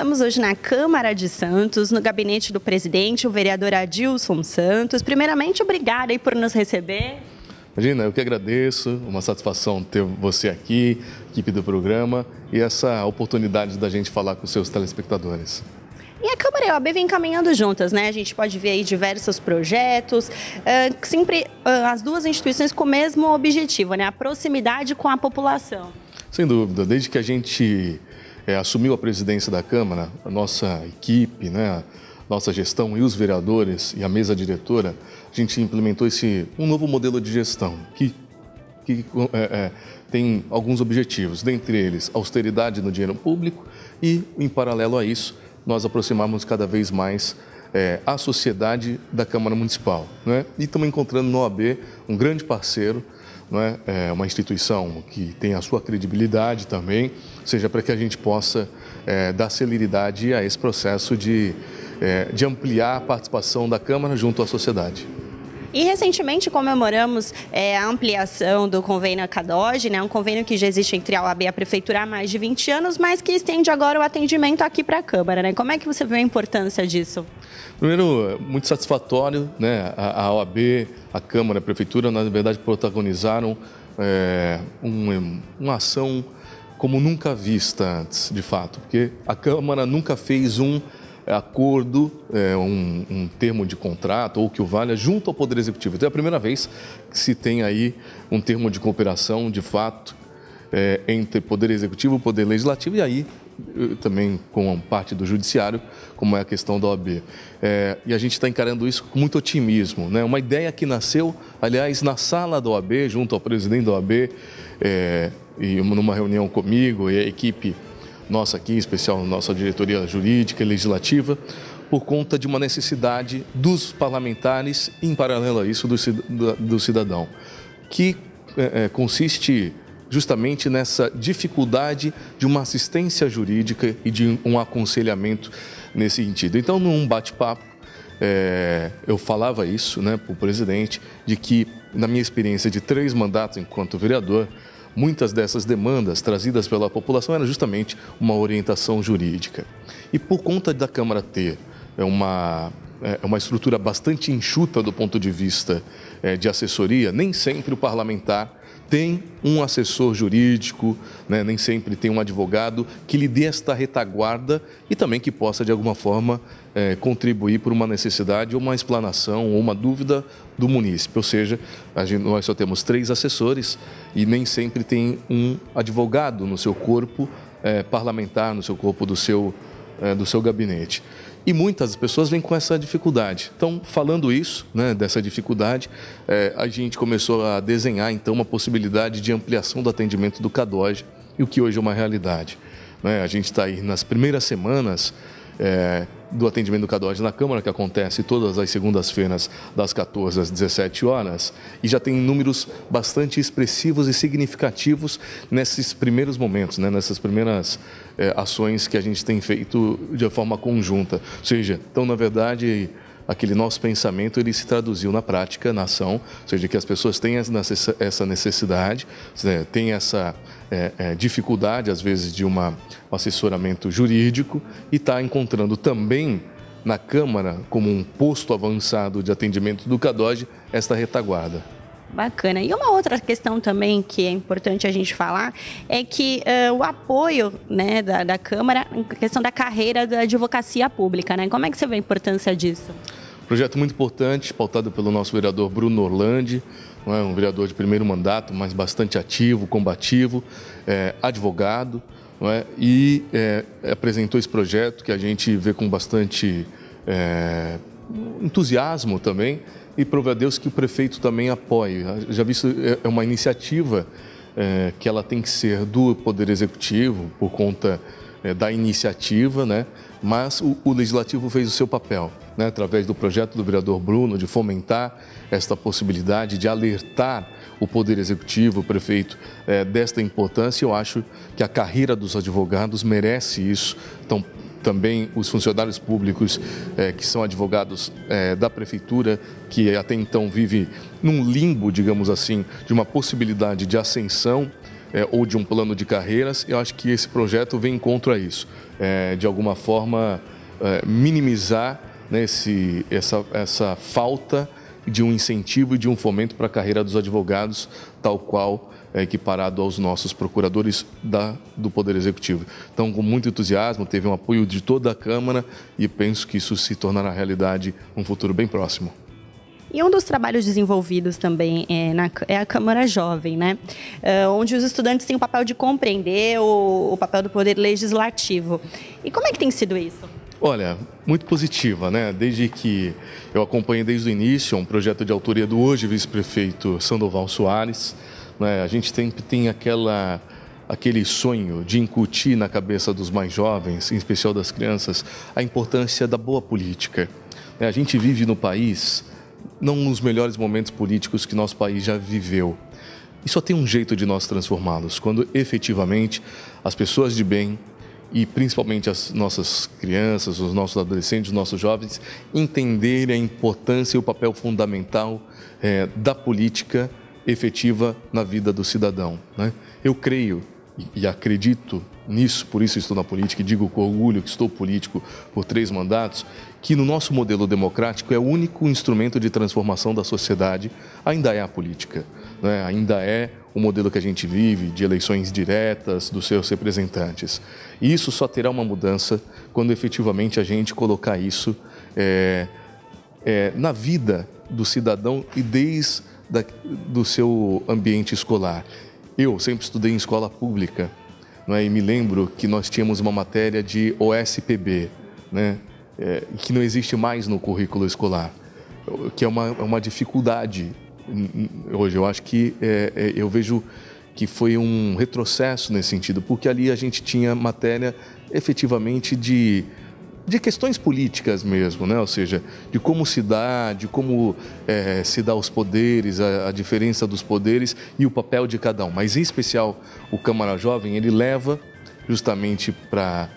estamos hoje na Câmara de Santos, no gabinete do presidente, o vereador Adilson Santos. Primeiramente, obrigada por nos receber. Imagina, eu que agradeço, uma satisfação ter você aqui, equipe do programa e essa oportunidade da gente falar com seus telespectadores. E a Câmara e a OAB vêm caminhando juntas, né? A gente pode ver aí diversos projetos, uh, sempre uh, as duas instituições com o mesmo objetivo, né? A proximidade com a população. Sem dúvida, desde que a gente é, assumiu a presidência da Câmara, a nossa equipe, né, nossa gestão e os vereadores e a mesa diretora, a gente implementou esse um novo modelo de gestão que, que é, é, tem alguns objetivos, dentre eles austeridade no dinheiro público e, em paralelo a isso, nós aproximarmos cada vez mais é, a sociedade da Câmara Municipal. Né? E estamos encontrando no OAB um grande parceiro, né? É, uma instituição que tem a sua credibilidade também, seja para que a gente possa é, dar celeridade a esse processo de, é, de ampliar a participação da Câmara junto à sociedade. E recentemente comemoramos é, a ampliação do convênio CADOG, né, um convênio que já existe entre a OAB e a Prefeitura há mais de 20 anos, mas que estende agora o atendimento aqui para a Câmara. Né? Como é que você vê a importância disso? Primeiro, muito satisfatório né, a, a OAB, a Câmara, a Prefeitura, na verdade, protagonizaram é, um, uma ação como nunca vista antes, de fato, porque a Câmara nunca fez um acordo, é, um, um, termo de contrato ou que o valha junto ao Poder Executivo. Então é a primeira vez que se tem aí um termo de cooperação de fato é, entre Poder Executivo, Poder Legislativo e aí eh, também com parte do Judiciário, como é a questão da OAB. É, e a gente está encarando isso com muito otimismo. Né? Uma ideia que nasceu, aliás, na sala da OAB, junto ao presidente da OAB, é, e numa reunião comigo e a equipe nossa aqui, em especial nossa diretoria jurídica e legislativa, por conta de uma necessidade dos parlamentares, em paralelo a isso, do cidadão, que é, é, consiste justamente nessa dificuldade de uma assistência jurídica e de um aconselhamento nesse sentido. Então, num bate-papo, é, eu falava isso né, para o presidente, de que, na minha experiência de três mandatos enquanto vereador, Muitas dessas demandas trazidas pela população eram justamente uma orientação jurídica. E por conta da Câmara ter é, uma, é, é uma estrutura bastante enxuta do ponto de vista de assessoria, nem sempre o parlamentar tem um assessor jurídico, né, nem sempre tem um advogado que lhe dê esta retaguarda e também que possa, de alguma forma, é, contribuir por uma necessidade ou uma explanação ou uma dúvida do munícipe. Ou seja, gente, nós só temos três assessores e nem sempre tem um advogado no seu corpo é, parlamentar, no seu corpo do seu é, do seu gabinete. E muitas pessoas vêm com essa dificuldade. Então, falando isso, né, dessa dificuldade, é, a gente começou a desenhar então uma possibilidade de ampliação do atendimento do CADOG, e o que hoje é uma realidade. Né? A gente está aí nas primeiras semanas é, do atendimento do CADOD na Câmara, que acontece todas as segundas-feiras, das 14 às 17 horas, e já tem números bastante expressivos e significativos nesses primeiros momentos, né? nessas primeiras é, ações que a gente tem feito de forma conjunta. Ou seja, então, na verdade, aquele nosso pensamento ele se traduziu na prática, na ação, ou seja, que as pessoas têm essa necessidade, né, têm essa é, é, dificuldade, às vezes, de uma, um assessoramento jurídico e está encontrando também na Câmara, como um posto avançado de atendimento do CADOG, esta retaguarda. Bacana. E uma outra questão também que é importante a gente falar é que uh, o apoio né, da, da Câmara, questão da carreira da advocacia pública, né? Como é que você vê a importância disso? Projeto muito importante, pautado pelo nosso vereador Bruno Orlandi, é? um vereador de primeiro mandato, mas bastante ativo, combativo, é, advogado, é? e é, apresentou esse projeto que a gente vê com bastante é, entusiasmo também, e prove a Deus que o prefeito também apoie. Já visto, é, é uma iniciativa que ela tem que ser do Poder Executivo, por conta da iniciativa, né? mas o, o Legislativo fez o seu papel né, através do projeto do vereador Bruno, de fomentar esta possibilidade, de alertar o Poder Executivo, o prefeito, é, desta importância. Eu acho que a carreira dos advogados merece isso. Então, também os funcionários públicos é, que são advogados é, da prefeitura, que até então vive num limbo, digamos assim, de uma possibilidade de ascensão é, ou de um plano de carreiras, eu acho que esse projeto vem contra isso. de alguma forma, minimizar né, essa, essa falta de um incentivo e de um fomento para a carreira dos advogados, tal qual é equiparado aos nossos procuradores da, do Poder Executivo. Então, com muito entusiasmo, teve um apoio de toda a Câmara e penso que isso se tornará realidade um futuro bem próximo. E um dos trabalhos desenvolvidos também é, na, é a Câmara Jovem, né? É, onde os estudantes têm o papel de compreender o, o papel do poder legislativo. E como é que tem sido isso? Olha, muito positiva, né? Desde que eu acompanhei desde o início é um projeto de autoria do hoje vice-prefeito Sandoval Soares. Né? A gente sempre tem aquela aquele sonho de incutir na cabeça dos mais jovens, em especial das crianças, a importância da boa política. Né? A gente vive no país não nos melhores momentos políticos que nosso país já viveu. E só tem um jeito de nós transformá-los, quando efetivamente as pessoas de bem, e principalmente as nossas crianças, os nossos adolescentes, os nossos jovens, entenderem a importância e o papel fundamental é, da política efetiva na vida do cidadão. Né? Eu creio e acredito nisso, por isso estou na política e digo com orgulho que estou político por três mandatos, que no nosso modelo democrático é o único instrumento de transformação da sociedade, ainda é a política, né? ainda é o modelo que a gente vive de eleições diretas dos seus representantes. E isso só terá uma mudança quando efetivamente a gente colocar isso é, é, na vida do cidadão e desde da, do seu ambiente escolar. Eu sempre estudei em escola pública não é? e me lembro que nós tínhamos uma matéria de OSPB, né? É, que não existe mais no currículo escolar, que é uma, é uma dificuldade hoje. Eu acho que é, é, eu vejo que foi um retrocesso nesse sentido, porque ali a gente tinha matéria efetivamente de de questões políticas mesmo, né? Ou seja, de como se dá, de como é, se dá os poderes, a, a, diferença dos poderes e o papel de cada um. Mas em especial o Câmara Jovem, ele leva justamente para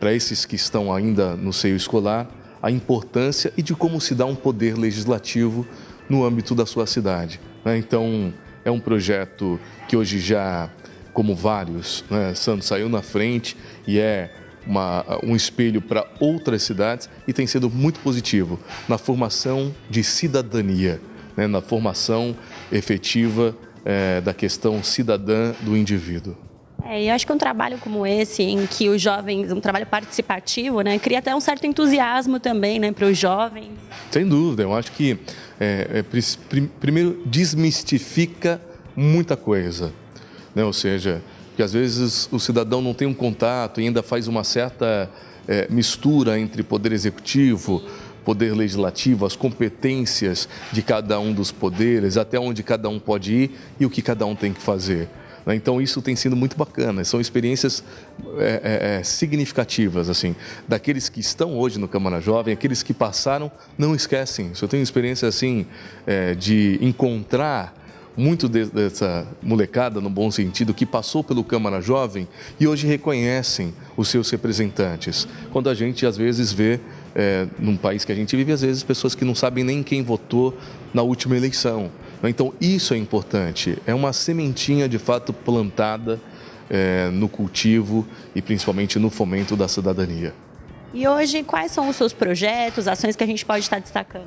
para esses que estão ainda no seio escolar a importância e de como se dá um poder legislativo no âmbito da sua cidade. Né? Então, é um projeto que hoje já, como vários, né, Santos saiu na frente e é uma, um espelho para outras cidades e tem sido muito positivo na formação de cidadania, né, na formação efetiva é, da questão cidadã do indivíduo. É, acho que um trabalho como esse, em que os jovens, um trabalho participativo, né, cria até um certo entusiasmo também né, para os jovens. Sem dúvida, eu acho que é, é, primeiro desmistifica muita coisa. Né? Ou seja, que às vezes o cidadão não tem um contato e ainda faz uma certa é, mistura entre poder executivo, poder legislativo, as competências de cada um dos poderes, até onde cada um pode ir e o que cada um tem que fazer. Né? Então isso tem sido muito bacana. São experiências é, é, é, significativas, assim, daqueles que estão hoje no Câmara Jovem, aqueles que passaram, não esquecem. Eu tenho experiência assim é, de encontrar muito de, dessa molecada, no bom sentido, que passou pelo Câmara Jovem e hoje reconhecem os seus representantes. Quando a gente, às vezes, vê, é, num país que a gente vive, às vezes, pessoas que não sabem nem quem votou na última eleição. Então, isso é importante. É uma sementinha de fato plantada é, no cultivo e principalmente no fomento da cidadania. E hoje, quais são os seus projetos, ações que a gente pode estar destacando?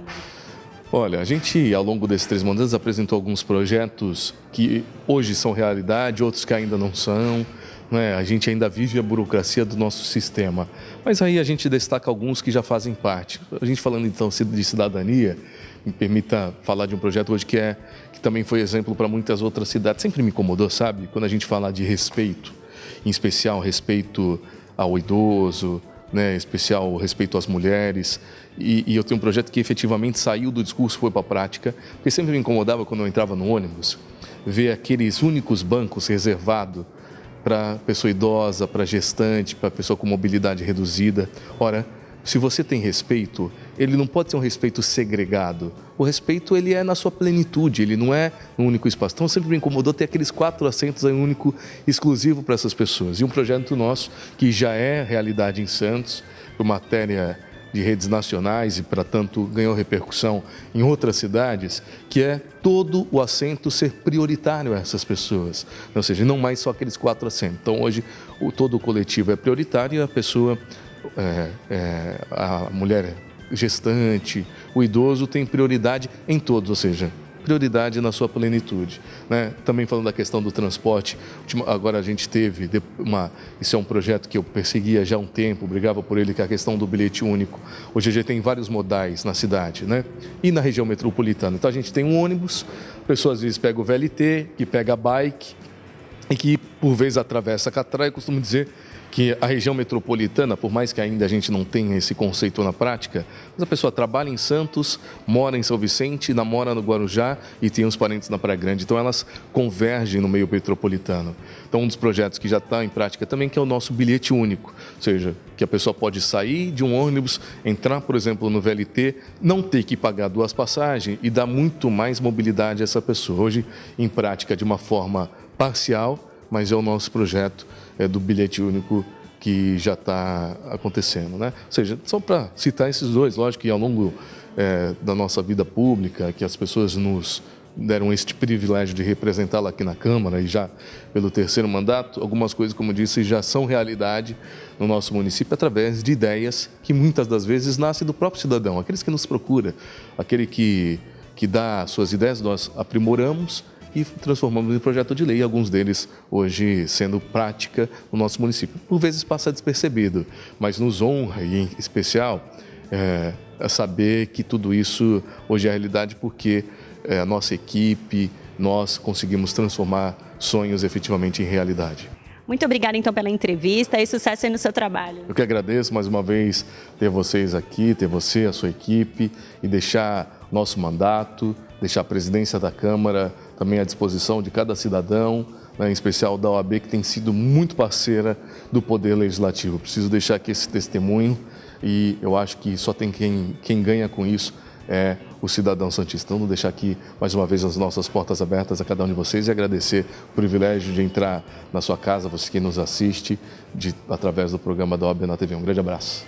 Olha, a gente, ao longo desses três mandatos, apresentou alguns projetos que hoje são realidade, outros que ainda não são. Né? A gente ainda vive a burocracia do nosso sistema. Mas aí a gente destaca alguns que já fazem parte. A gente falando então de cidadania, me permita falar de um projeto hoje que é que também foi exemplo para muitas outras cidades. Sempre me incomodou, sabe? Quando a gente fala de respeito, em especial respeito ao idoso, né, especial respeito às mulheres. E, e, eu tenho um projeto que efetivamente saiu do discurso, foi para a prática, porque sempre me incomodava quando eu entrava no ônibus ver aqueles únicos bancos reservados para pessoa idosa, para gestante, para pessoa com mobilidade reduzida. Ora, se você tem respeito, ele não pode ser um respeito segregado. O respeito ele é na sua plenitude, ele não é um único espaço. Então sempre me incomodou ter aqueles quatro assentos em um único exclusivo para essas pessoas. E um projeto nosso que já é realidade em Santos, por matéria de redes nacionais e, para tanto, ganhou repercussão em outras cidades, que é todo o assento ser prioritário a essas pessoas. Ou seja, não mais só aqueles quatro assentos. Então, hoje, o, todo o coletivo é prioritário e a pessoa é, é, a mulher gestante, o idoso tem prioridade em todos, ou seja, prioridade na sua plenitude. Né? Também falando da questão do transporte, agora a gente teve uma. Isso é um projeto que eu perseguia já há um tempo, brigava por ele, que é a questão do bilhete único. Hoje a gente tem vários modais na cidade né? e na região metropolitana. Então a gente tem um ônibus, pessoas às vezes pegam o VLT, que pega a bike, e que por vezes atravessa a Catraia. Eu costumo dizer que a região metropolitana, por mais que ainda a gente não tenha esse conceito na prática, mas a pessoa trabalha em Santos, mora em São Vicente, namora no Guarujá e tem uns parentes na Praia Grande. Então elas convergem no meio metropolitano. Então um dos projetos que já está em prática também que é o nosso bilhete único, ou seja, que a pessoa pode sair de um ônibus, entrar, por exemplo, no VLT, não ter que pagar duas passagens e dar muito mais mobilidade a essa pessoa. Hoje, em prática, de uma forma parcial, mas é o nosso projeto é, do bilhete único que já está acontecendo. Né? Ou seja, só para citar esses dois, lógico que ao longo é, da nossa vida pública, que as pessoas nos deram este privilégio de representá-la aqui na Câmara e já pelo terceiro mandato, algumas coisas, como disse, já são realidade no nosso município através de ideias que muitas das vezes nascem do próprio cidadão, aqueles que nos procura, aquele que, que dá suas ideias, nós aprimoramos e transformamos em projeto de lei, alguns deles hoje sendo prática no nosso município. Por vezes passa despercebido, mas nos honra e em especial é, é saber que tudo isso hoje é realidade porque é, a nossa equipe, nós conseguimos transformar sonhos efetivamente em realidade. Muito obrigada então pela entrevista e sucesso aí no seu trabalho. Eu que agradeço mais uma vez ter vocês aqui, ter você, a sua equipe e deixar nosso mandato, deixar a presidência da Câmara também à disposição de cada cidadão, né, em especial da OAB, que tem sido muito parceira do Poder Legislativo. Preciso deixar aqui esse testemunho e eu acho que só tem quem, quem ganha com isso é o cidadão santista. Então, vou deixar aqui mais uma vez as nossas portas abertas a cada um de vocês e agradecer o privilégio de entrar na sua casa, você que nos assiste de, através do programa da OAB na TV. Um grande abraço.